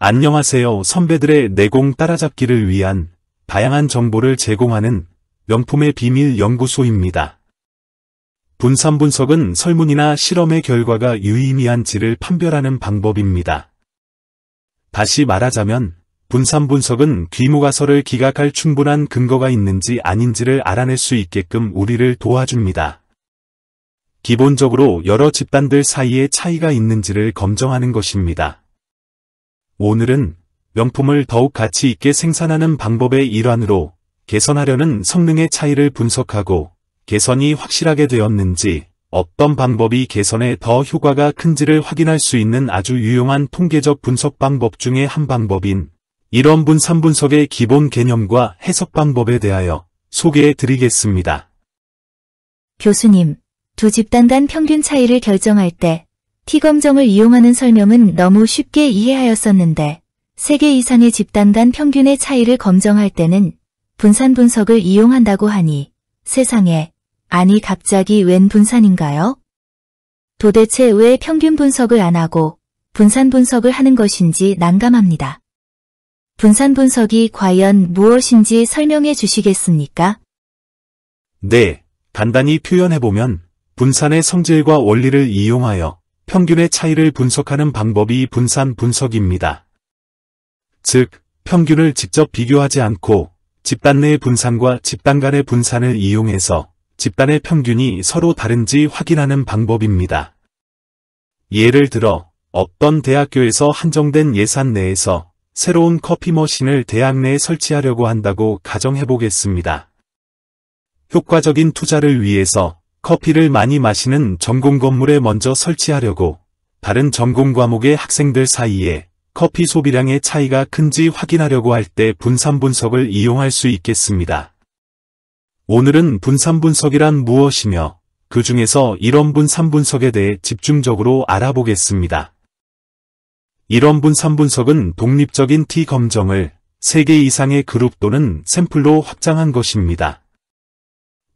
안녕하세요 선배들의 내공 따라잡기를 위한 다양한 정보를 제공하는 명품의 비밀 연구소입니다. 분산 분석은 설문이나 실험의 결과가 유의미한지를 판별하는 방법입니다. 다시 말하자면 분산 분석은 귀무가설을 기각할 충분한 근거가 있는지 아닌지를 알아낼 수 있게끔 우리를 도와줍니다. 기본적으로 여러 집단들 사이에 차이가 있는지를 검정하는 것입니다. 오늘은 명품을 더욱 가치 있게 생산하는 방법의 일환으로 개선하려는 성능의 차이를 분석하고 개선이 확실하게 되었는지 어떤 방법이 개선에 더 효과가 큰지를 확인할 수 있는 아주 유용한 통계적 분석 방법 중의 한 방법인 이런 분산 분석의 기본 개념과 해석 방법에 대하여 소개해 드리겠습니다. 교수님, 두 집단 간 평균 차이를 결정할 때 T검정을 이용하는 설명은 너무 쉽게 이해하였었는데, 3개 이상의 집단 간 평균의 차이를 검정할 때는 분산 분석을 이용한다고 하니 세상에, 아니 갑자기 웬 분산인가요? 도대체 왜 평균 분석을 안 하고 분산 분석을 하는 것인지 난감합니다. 분산 분석이 과연 무엇인지 설명해 주시겠습니까? 네, 간단히 표현해보면 분산의 성질과 원리를 이용하여 평균의 차이를 분석하는 방법이 분산 분석입니다. 즉, 평균을 직접 비교하지 않고 집단 내 분산과 집단 간의 분산을 이용해서 집단의 평균이 서로 다른지 확인하는 방법입니다. 예를 들어 어떤 대학교에서 한정된 예산 내에서 새로운 커피 머신을 대학 내에 설치하려고 한다고 가정해보겠습니다. 효과적인 투자를 위해서 커피를 많이 마시는 전공 건물에 먼저 설치하려고 다른 전공 과목의 학생들 사이에 커피 소비량의 차이가 큰지 확인하려고 할 때 분산 분석을 이용할 수 있겠습니다. 오늘은 분산 분석이란 무엇이며 그 중에서 이런 분산 분석에 대해 집중적으로 알아보겠습니다. 이런 분산 분석은 독립적인 T 검정을 3개 이상의 그룹 또는 샘플로 확장한 것입니다.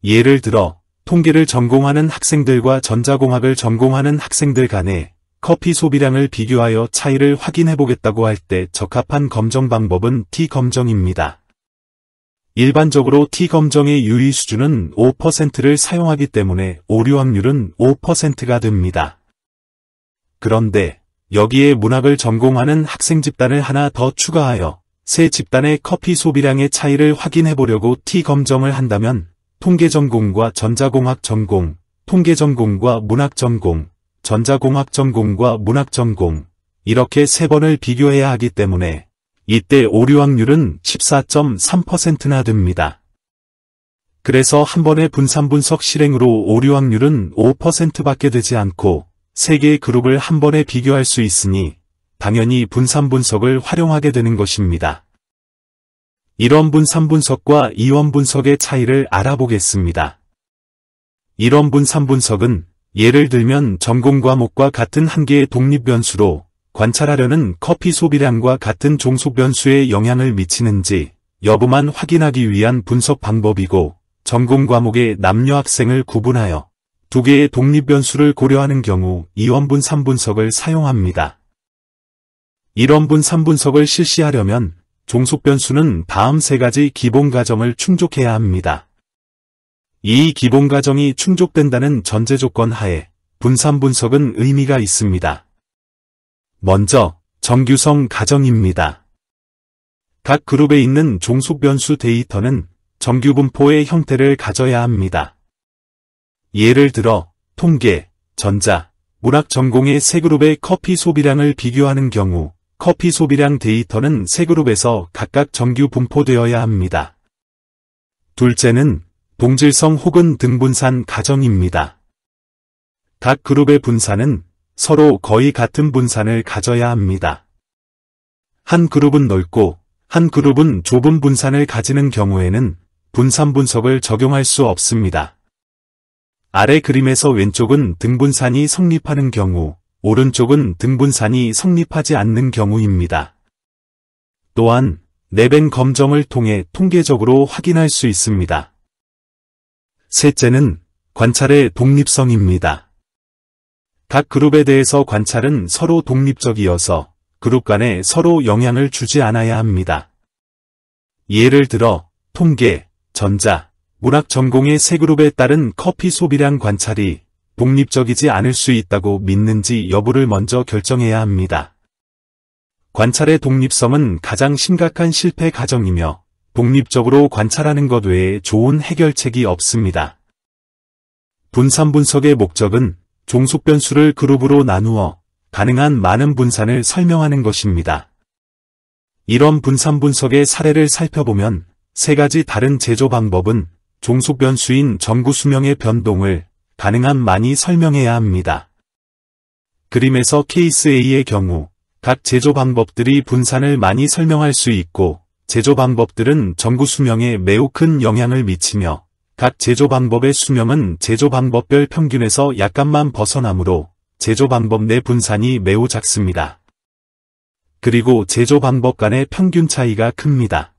예를 들어 통계를 전공하는 학생들과 전자공학을 전공하는 학생들 간에 커피 소비량을 비교하여 차이를 확인해보겠다고 할 때 적합한 검정 방법은 T검정입니다. 일반적으로 T검정의 유리 수준은 5%를 사용하기 때문에 오류 확률은 5%가 됩니다. 그런데 여기에 문학을 전공하는 학생 집단을 하나 더 추가하여 세 집단의 커피 소비량의 차이를 확인해보려고 T검정을 한다면 통계 전공과 전자공학 전공, 통계 전공과 문학 전공, 전자공학 전공과 문학 전공, 이렇게 세 번을 비교해야 하기 때문에 이때 오류 확률은 14.3%나 됩니다. 그래서 한 번의 분산 분석 실행으로 오류 확률은 5%밖에 되지 않고 세 개의 그룹을 한 번에 비교할 수 있으니 당연히 분산 분석을 활용하게 되는 것입니다. 1원분 3분석과 2원분석의 차이를 알아보겠습니다. 1원분 3분석은 예를 들면 전공 과목과 같은 한 개의 독립변수로 관찰하려는 커피 소비량과 같은 종속 변수에 영향을 미치는지 여부만 확인하기 위한 분석 방법이고 전공 과목의 남녀 학생을 구분하여 두 개의 독립변수를 고려하는 경우 2원분 3분석을 사용합니다. 1원분 3분석을 실시하려면 종속 변수는 다음 세 가지 기본 가정을 충족해야 합니다. 이 기본 가정이 충족된다는 전제 조건 하에 분산 분석은 의미가 있습니다. 먼저 정규성 가정입니다. 각 그룹에 있는 종속 변수 데이터는 정규 분포의 형태를 가져야 합니다. 예를 들어 통계, 전자, 문학 전공의 세 그룹의 커피 소비량을 비교하는 경우 커피 소비량 데이터는 세 그룹에서 각각 정규 분포되어야 합니다. 둘째는 동질성 혹은 등분산 가정입니다. 각 그룹의 분산은 서로 거의 같은 분산을 가져야 합니다. 한 그룹은 넓고 한 그룹은 좁은 분산을 가지는 경우에는 분산 분석을 적용할 수 없습니다. 아래 그림에서 왼쪽은 등분산이 성립하는 경우, 오른쪽은 등분산이 성립하지 않는 경우입니다. 또한 내뱅 검정을 통해 통계적으로 확인할 수 있습니다. 셋째는 관찰의 독립성입니다. 각 그룹에 대해서 관찰은 서로 독립적이어서 그룹 간에 서로 영향을 주지 않아야 합니다. 예를 들어 통계, 전자, 문학 전공의 세 그룹에 따른 커피 소비량 관찰이 독립적이지 않을 수 있다고 믿는지 여부를 먼저 결정해야 합니다. 관찰의 독립성은 가장 심각한 실패 가정이며 독립적으로 관찰하는 것 외에 좋은 해결책이 없습니다. 분산 분석의 목적은 종속 변수를 그룹으로 나누어 가능한 많은 분산을 설명하는 것입니다. 이런 분산 분석의 사례를 살펴보면 세 가지 다른 제조 방법은 종속 변수인 전구 수명의 변동을 가능한 많이 설명해야 합니다. 그림에서 케이스 A의 경우 각 제조 방법들이 분산을 많이 설명할 수 있고 제조 방법들은 전구 수명에 매우 큰 영향을 미치며 각 제조 방법의 수명은 제조 방법별 평균에서 약간만 벗어나므로 제조 방법 내 분산이 매우 작습니다. 그리고 제조 방법 간의 평균 차이가 큽니다.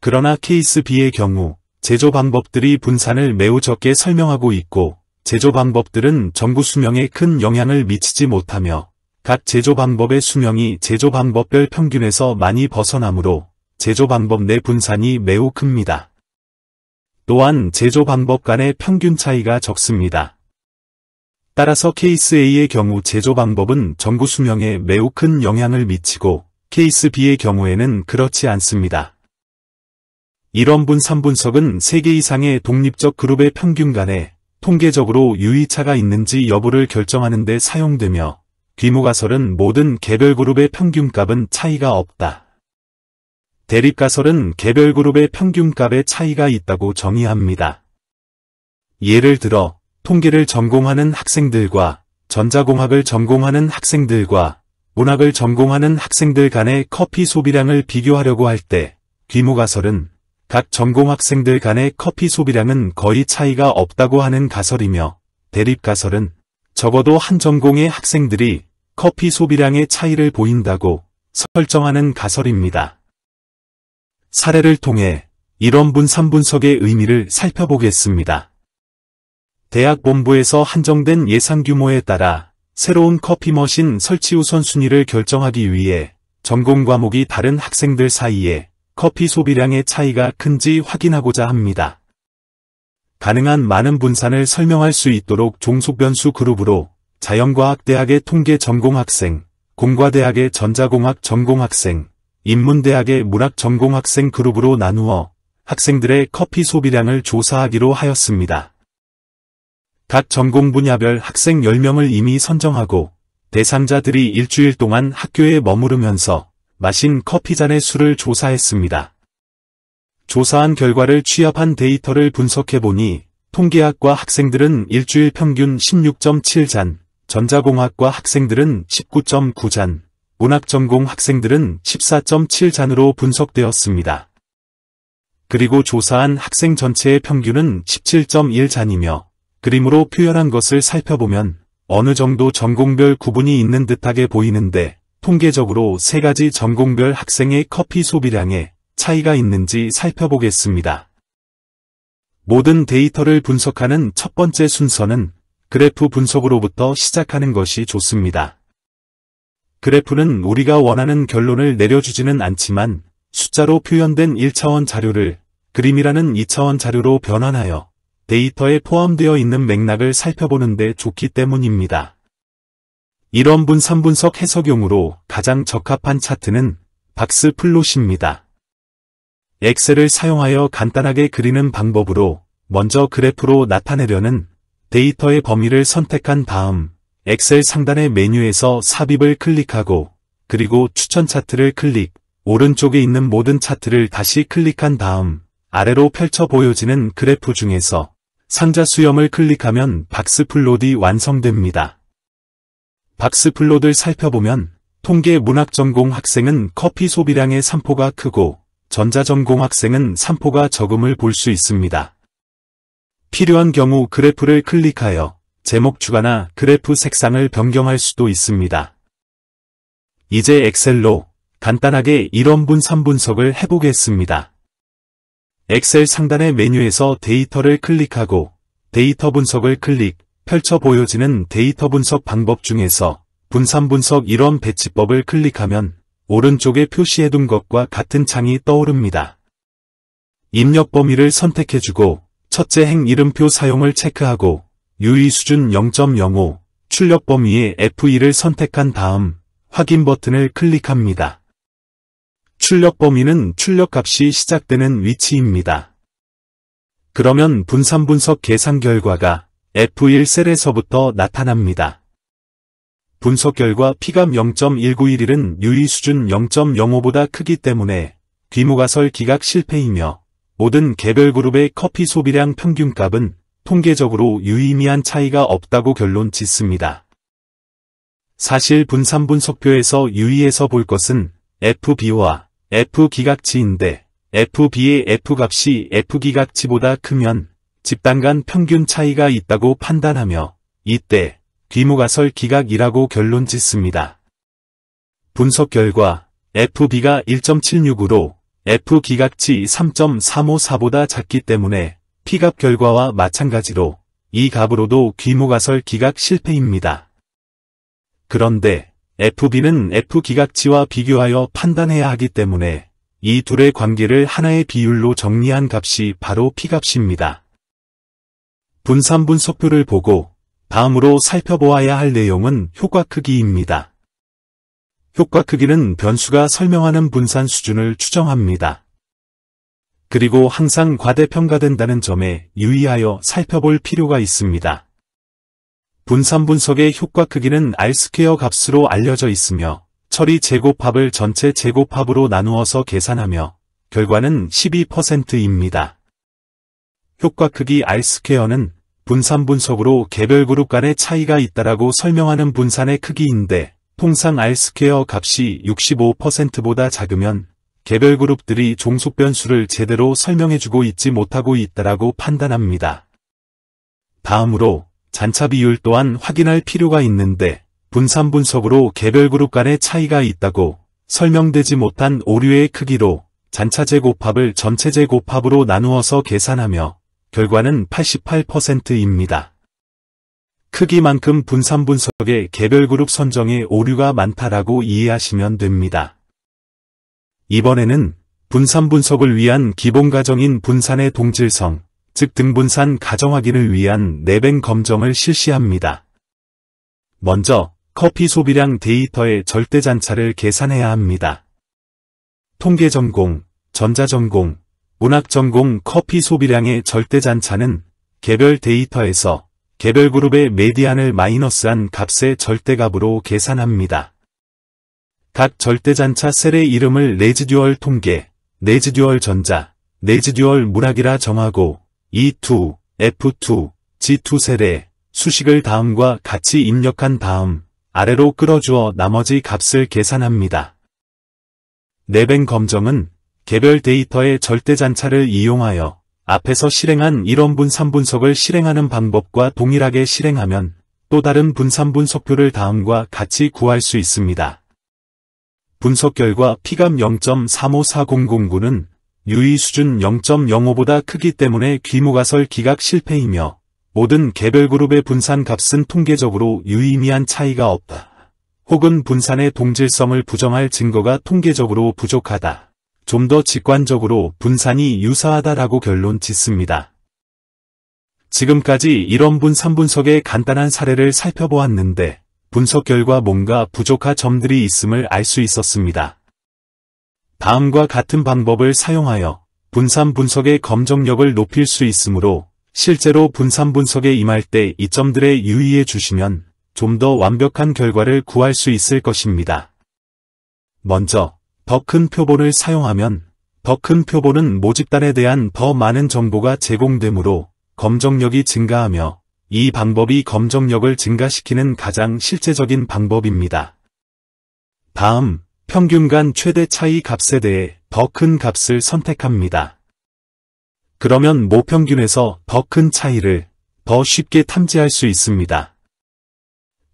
그러나 케이스 B의 경우 제조 방법들이 분산을 매우 적게 설명하고 있고 제조 방법들은 전구 수명에 큰 영향을 미치지 못하며 각 제조 방법의 수명이 제조 방법별 평균에서 많이 벗어나므로 제조 방법 내 분산이 매우 큽니다. 또한 제조 방법 간의 평균 차이가 적습니다. 따라서 케이스 A의 경우 제조 방법은 전구 수명에 매우 큰 영향을 미치고 케이스 B의 경우에는 그렇지 않습니다. 이런 분 3분석은 3개 이상의 독립적 그룹의 평균 간에 통계적으로 유의차가 있는지 여부를 결정하는 데 사용되며 귀모가설은 모든 개별 그룹의 평균값은 차이가 없다. 대립가설은 개별 그룹의 평균값에 차이가 있다고 정의합니다. 예를 들어 통계를 전공하는 학생들과 전자공학을 전공하는 학생들과 문학을 전공하는 학생들 간의 커피 소비량을 비교하려고 할 때 귀모가설은 각 전공 학생들 간의 커피 소비량은 거의 차이가 없다고 하는 가설이며 대립가설은 적어도 한 전공의 학생들이 커피 소비량의 차이를 보인다고 설정하는 가설입니다. 사례를 통해 이런 분산 분석의 의미를 살펴보겠습니다. 대학 본부에서 한정된 예산 규모에 따라 새로운 커피 머신 설치 우선순위를 결정하기 위해 전공 과목이 다른 학생들 사이에 커피 소비량의 차이가 큰지 확인하고자 합니다. 가능한 많은 분산을 설명할 수 있도록 종속변수 그룹으로 자연과학대학의 통계 전공학생, 공과대학의 전자공학 전공학생, 인문대학의 문학 전공학생 그룹으로 나누어 학생들의 커피 소비량을 조사하기로 하였습니다. 각 전공 분야별 학생 10명을 이미 선정하고 대상자들이 일주일 동안 학교에 머무르면서 마신 커피잔의 수를 조사했습니다. 조사한 결과를 취합한 데이터를 분석해보니 통계학과 학생들은 일주일 평균 16.7잔, 전자공학과 학생들은 19.9잔, 문학전공 학생들은 14.7잔으로 분석되었습니다. 그리고 조사한 학생 전체의 평균은 17.1잔이며 그림으로 표현한 것을 살펴보면 어느 정도 전공별 구분이 있는 듯하게 보이는데 통계적으로 세 가지 전공별 학생의 커피 소비량에 차이가 있는지 살펴보겠습니다. 모든 데이터를 분석하는 첫 번째 순서는 그래프 분석으로부터 시작하는 것이 좋습니다. 그래프는 우리가 원하는 결론을 내려주지는 않지만 숫자로 표현된 1차원 자료를 그림이라는 2차원 자료로 변환하여 데이터에 포함되어 있는 맥락을 살펴보는 데 좋기 때문입니다. 이런 분산분석 해석용으로 가장 적합한 차트는 박스 플롯입니다. 엑셀을 사용하여 간단하게 그리는 방법으로 먼저 그래프로 나타내려는 데이터의 범위를 선택한 다음 엑셀 상단의 메뉴에서 삽입을 클릭하고 그리고 추천 차트를 클릭, 오른쪽에 있는 모든 차트를 다시 클릭한 다음 아래로 펼쳐 보여지는 그래프 중에서 상자 수염을 클릭하면 박스 플롯이 완성됩니다. 박스플롯을 살펴보면 통계 문학 전공 학생은 커피 소비량의 산포가 크고 전자 전공 학생은 산포가 적음을 볼 수 있습니다. 필요한 경우 그래프를 클릭하여 제목 추가나 그래프 색상을 변경할 수도 있습니다. 이제 엑셀로 간단하게 일원분 3분석을 해보겠습니다. 엑셀 상단의 메뉴에서 데이터를 클릭하고 데이터 분석을 클릭, 펼쳐 보여지는 데이터 분석 방법 중에서 분산 분석 이론 배치법을 클릭하면 오른쪽에 표시해둔 것과 같은 창이 떠오릅니다. 입력 범위를 선택해주고 첫째 행 이름표 사용을 체크하고 유의 수준 0.05 출력 범위의 F2를 선택한 다음 확인 버튼을 클릭합니다. 출력 범위는 출력 값이 시작되는 위치입니다. 그러면 분산 분석 계산 결과가 F1 셀에서부터 나타납니다. 분석 결과 피감 0.191은 1 유의 수준 0.05보다 크기 때문에 귀모가설 기각 실패이며 모든 개별 그룹의 커피 소비량 평균값은 통계적으로 유의미한 차이가 없다고 결론 짓습니다. 사실 분산 분석표에서 유의해서 볼 것은 FB와 F기각치인데 FB의 F값이 F기각치보다 크면 집단 간 평균 차이가 있다고 판단하며 이때 귀모가설 기각이라고 결론 짓습니다. 분석 결과 FB가 1.76으로 F 기각치 3.354보다 작기 때문에 P값 결과와 마찬가지로 이갑으로도귀모가설 기각 실패입니다. 그런데 FB는 F 기각치와 비교하여 판단해야 하기 때문에 이 둘의 관계를 하나의 비율로 정리한 값이 바로 P값입니다. 분산분석표를 보고 다음으로 살펴보아야 할 내용은 효과 크기입니다. 효과 크기는 변수가 설명하는 분산 수준을 추정합니다. 그리고 항상 과대평가된다는 점에 유의하여 살펴볼 필요가 있습니다. 분산 분석의 효과 크기는 R스퀘어 값으로 알려져 있으며 처리 제곱합을 전체 제곱합으로 나누어서 계산하며 결과는 12%입니다. 효과 크기 R스퀘어는 분산 분석으로 개별 그룹 간의 차이가 있다라고 설명하는 분산의 크기인데 통상 R스퀘어 값이 65%보다 작으면 개별 그룹들이 종속 변수를 제대로 설명해주고 있지 못하고 있다라고 판단합니다. 다음으로 잔차 비율 또한 확인할 필요가 있는데 분산 분석으로 개별 그룹 간의 차이가 있다고 설명되지 못한 오류의 크기로 잔차 제곱합을 전체 제곱합으로 나누어서 계산하며 결과는 88%입니다. 크기만큼 분산 분석의 개별 그룹 선정에 오류가 많다라고 이해하시면 됩니다. 이번에는 분산 분석을 위한 기본 가정인 분산의 동질성, 즉 등분산 가정 확인을 위한 내뱅 검정을 실시합니다. 먼저 커피 소비량 데이터의 절대 잔차를 계산해야 합니다. 통계 전공, 전자 전공, 문학 전공 커피 소비량의 절대 잔차는 개별 데이터에서 개별 그룹의 메디안을 마이너스한 값의 절대값으로 계산합니다. 각 절대잔차 셀의 이름을 레지듀얼 통계, 레지듀얼 전자, 레지듀얼 물학이라 정하고 E2, F2, G2 셀에 수식을 다음과 같이 입력한 다음 아래로 끌어주어 나머지 값을 계산합니다. 내뱅 검정은 개별 데이터의 절대잔차를 이용하여 앞에서 실행한 이런 분산 분석을 실행하는 방법과 동일하게 실행하면 또 다른 분산 분석표를 다음과 같이 구할 수 있습니다. 분석 결과 피감 0.354009는 유의 수준 0.05보다 크기 때문에 귀모가설 기각 실패이며 모든 개별 그룹의 분산 값은 통계적으로 유의미한 차이가 없다. 혹은 분산의 동질성을 부정할 증거가 통계적으로 부족하다. 좀더 직관적으로 분산이 유사하다라고 결론 짓습니다. 지금까지 이런 분산 분석의 간단한 사례를 살펴보았는데 분석 결과 뭔가 부족한 점들이 있음을 알 수 있었습니다. 다음과 같은 방법을 사용하여 분산 분석의 검정력을 높일 수 있으므로 실제로 분산 분석에 임할 때 이 점들에 유의해 주시면 좀 더 완벽한 결과를 구할 수 있을 것입니다. 먼저 더큰 표본을 사용하면 더 큰 표본은 모집단에 대한 더 많은 정보가 제공되므로 검정력이 증가하며 이 방법이 검정력을 증가시키는 가장 실제적인 방법입니다. 다음, 평균 간 최대 차이 값에 대해 더 큰 값을 선택합니다. 그러면 모평균에서 더 큰 차이를 더 쉽게 탐지할 수 있습니다.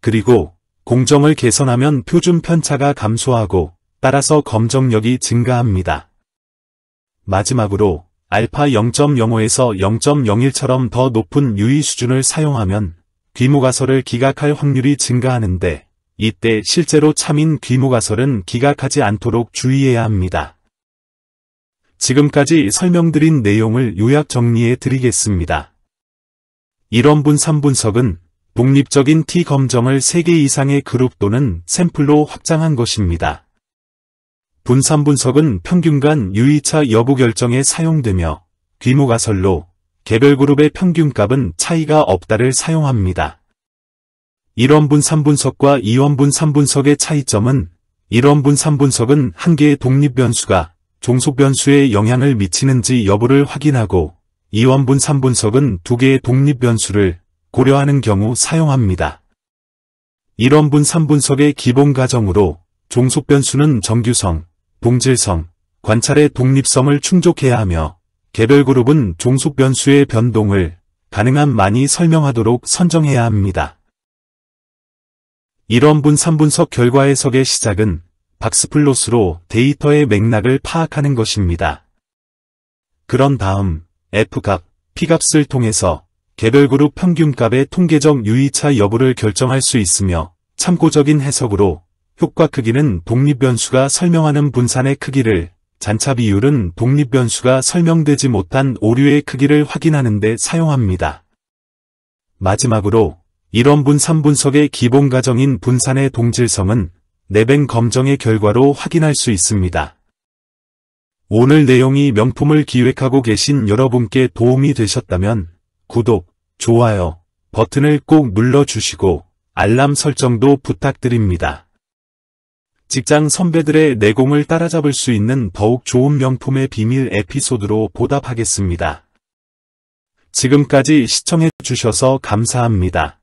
그리고 공정을 개선하면 표준 편차가 감소하고 따라서 검정력이 증가합니다. 마지막으로 알파 0.05에서 0.01처럼 더 높은 유의 수준을 사용하면 귀모가설을 기각할 확률이 증가하는데 이때 실제로 참인 귀모가설은 기각하지 않도록 주의해야 합니다. 지금까지 설명드린 내용을 요약 정리해 드리겠습니다. 이런 분 3분석은 독립적인 T 검정을 3개 이상의 그룹 또는 샘플로 확장한 것입니다. 분산 분석은 평균간 유의차 여부 결정에 사용되며 귀모가설로 개별 그룹의 평균값은 차이가 없다를 사용합니다. 1원 분산 분석과 2원 분산 분석의 차이점은 1원 분산 분석은 한 개의 독립 변수가 종속 변수에 영향을 미치는지 여부를 확인하고 2원 분산 분석은 두 개의 독립 변수를 고려하는 경우 사용합니다. 1원 분산 분석의 기본 가정으로 종속 변수는 정규성, 동질성, 관찰의 독립성을 충족해야 하며 개별 그룹은 종속 변수의 변동을 가능한 많이 설명하도록 선정해야 합니다. 이런분산분석 결과 해석의 시작은 박스플롯으로 데이터의 맥락을 파악하는 것입니다. 그런 다음 F값, P값을 통해서 개별 그룹 평균값의 통계적 유의차 여부를 결정할 수 있으며 참고적인 해석으로 효과 크기는 독립변수가 설명하는 분산의 크기를, 잔차 비율은 독립변수가 설명되지 못한 오류의 크기를 확인하는 데 사용합니다. 마지막으로 이런분산분석의 기본 가정인 분산의 동질성은 네뱅 검정의 결과로 확인할 수 있습니다. 오늘 내용이 명품을 기획하고 계신 여러분께 도움이 되셨다면 구독, 좋아요 버튼을 꼭 눌러주시고 알람 설정도 부탁드립니다. 직장 선배들의 내공을 따라잡을 수 있는 더욱 좋은 명품의 비밀 에피소드로 보답하겠습니다. 지금까지 시청해주셔서 감사합니다.